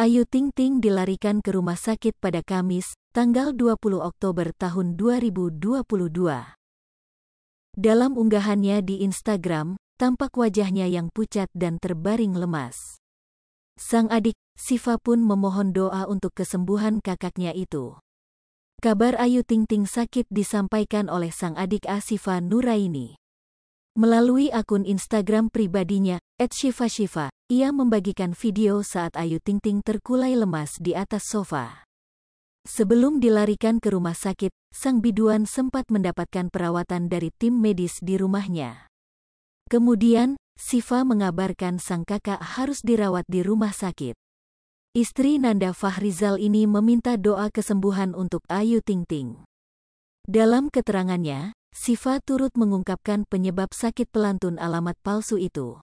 Ayu Ting Ting dilarikan ke rumah sakit pada Kamis, tanggal 20 Oktober tahun 2022. Dalam unggahannya di Instagram, tampak wajahnya yang pucat dan terbaring lemas. Sang adik, Siva pun memohon doa untuk kesembuhan kakaknya itu. Kabar Ayu Ting Ting sakit disampaikan oleh sang adik Asifa Nuraini. Melalui akun Instagram pribadinya, @shiva_shiva, ia membagikan video saat Ayu Ting Ting terkulai lemas di atas sofa. Sebelum dilarikan ke rumah sakit, sang biduan sempat mendapatkan perawatan dari tim medis di rumahnya. Kemudian, Siva mengabarkan sang kakak harus dirawat di rumah sakit. Istri Nanda Fahrizal ini meminta doa kesembuhan untuk Ayu Ting Ting. Dalam keterangannya, Siva turut mengungkapkan penyebab sakit pelantun alamat palsu itu.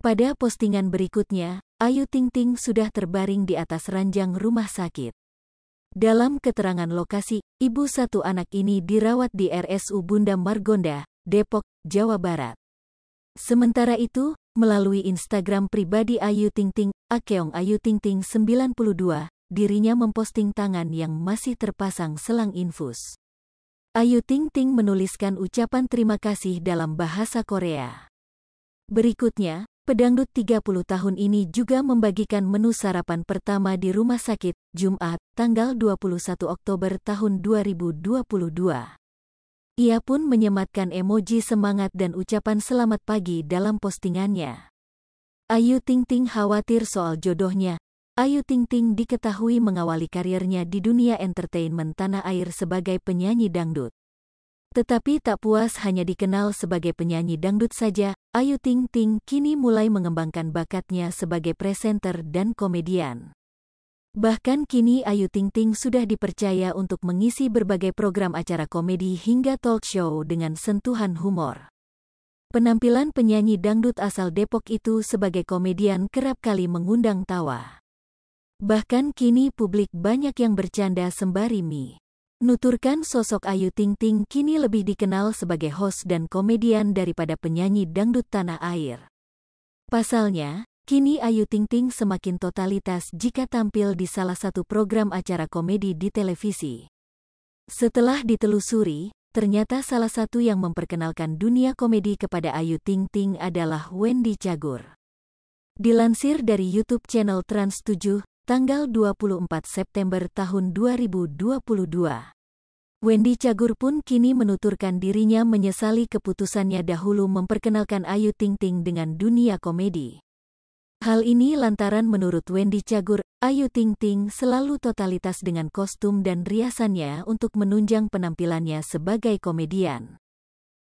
Pada postingan berikutnya, Ayu Ting Ting sudah terbaring di atas ranjang rumah sakit. Dalam keterangan lokasi, ibu satu anak ini dirawat di RSU Bunda Margonda, Depok, Jawa Barat. Sementara itu, melalui Instagram pribadi Ayu Ting Ting, Akeong Ayu Ting Ting 92, dirinya memposting tangan yang masih terpasang selang infus. Ayu Ting Ting menuliskan ucapan terima kasih dalam bahasa Korea. Berikutnya, pedangdut 30 tahun ini juga membagikan menu sarapan pertama di rumah sakit, Jumat, tanggal 21 Oktober tahun 2022. Ia pun menyematkan emoji semangat dan ucapan selamat pagi dalam postingannya. Ayu Ting Ting khawatir soal jodohnya, Ayu Ting Ting diketahui mengawali karirnya di dunia entertainment tanah air sebagai penyanyi dangdut. Tetapi tak puas hanya dikenal sebagai penyanyi dangdut saja, Ayu Ting Ting kini mulai mengembangkan bakatnya sebagai presenter dan komedian. Bahkan kini Ayu Ting Ting sudah dipercaya untuk mengisi berbagai program acara komedi hingga talk show dengan sentuhan humor. Penampilan penyanyi dangdut asal Depok itu sebagai komedian kerap kali mengundang tawa. Bahkan kini publik banyak yang bercanda sembari mie. Nuturkan sosok Ayu Ting Ting kini lebih dikenal sebagai host dan komedian daripada penyanyi dangdut tanah air. Pasalnya, kini Ayu Ting Ting semakin totalitas jika tampil di salah satu program acara komedi di televisi. Setelah ditelusuri, ternyata salah satu yang memperkenalkan dunia komedi kepada Ayu Ting Ting adalah Wendy Cagur. Dilansir dari YouTube channel Trans 7, tanggal 24 September tahun 2022. Wendy Cagur pun kini menuturkan dirinya menyesali keputusannya dahulu memperkenalkan Ayu Ting Ting dengan dunia komedi. Hal ini lantaran menurut Wendy Cagur, Ayu Ting Ting selalu totalitas dengan kostum dan riasannya untuk menunjang penampilannya sebagai komedian.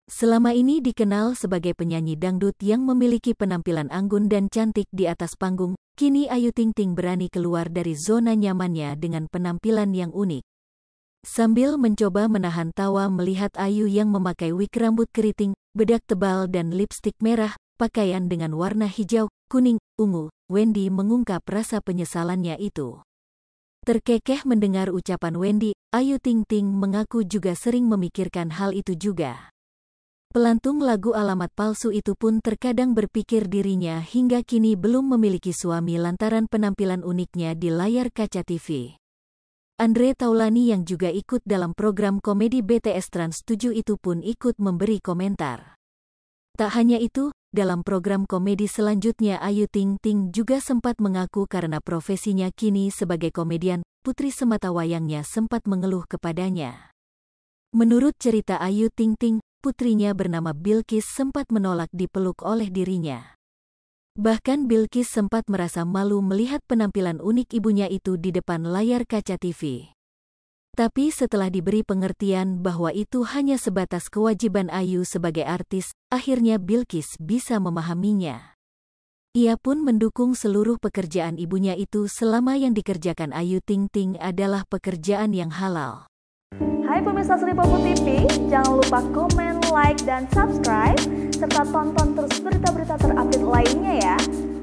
Selama ini dikenal sebagai penyanyi dangdut yang memiliki penampilan anggun dan cantik di atas panggung, kini Ayu Ting Ting berani keluar dari zona nyamannya dengan penampilan yang unik. Sambil mencoba menahan tawa melihat Ayu yang memakai wig rambut keriting, bedak tebal dan lipstik merah, pakaian dengan warna hijau, kuning, ungu, Wendy mengungkap rasa penyesalannya itu. Terkekeh mendengar ucapan Wendy, Ayu Ting Ting mengaku juga sering memikirkan hal itu juga. Pelantung lagu alamat palsu itu pun terkadang berpikir dirinya hingga kini belum memiliki suami lantaran penampilan uniknya di layar kaca TV. Andre Taulani yang juga ikut dalam program komedi BTS Trans 7 itu pun ikut memberi komentar. Tak hanya itu, dalam program komedi selanjutnya Ayu Ting Ting juga sempat mengaku karena profesinya kini sebagai komedian, putri semata wayangnya sempat mengeluh kepadanya. Menurut cerita Ayu Ting Ting, putrinya bernama Bilkis sempat menolak dipeluk oleh dirinya. Bahkan Bilkis sempat merasa malu melihat penampilan unik ibunya itu di depan layar kaca TV. Tapi setelah diberi pengertian bahwa itu hanya sebatas kewajiban Ayu sebagai artis, akhirnya Bilkis bisa memahaminya. Ia pun mendukung seluruh pekerjaan ibunya itu selama yang dikerjakan Ayu Ting Ting adalah pekerjaan yang halal. Hai pemirsa Popo TV, jangan lupa komen, like, dan subscribe, serta tonton terus berita-berita terupdate lainnya ya.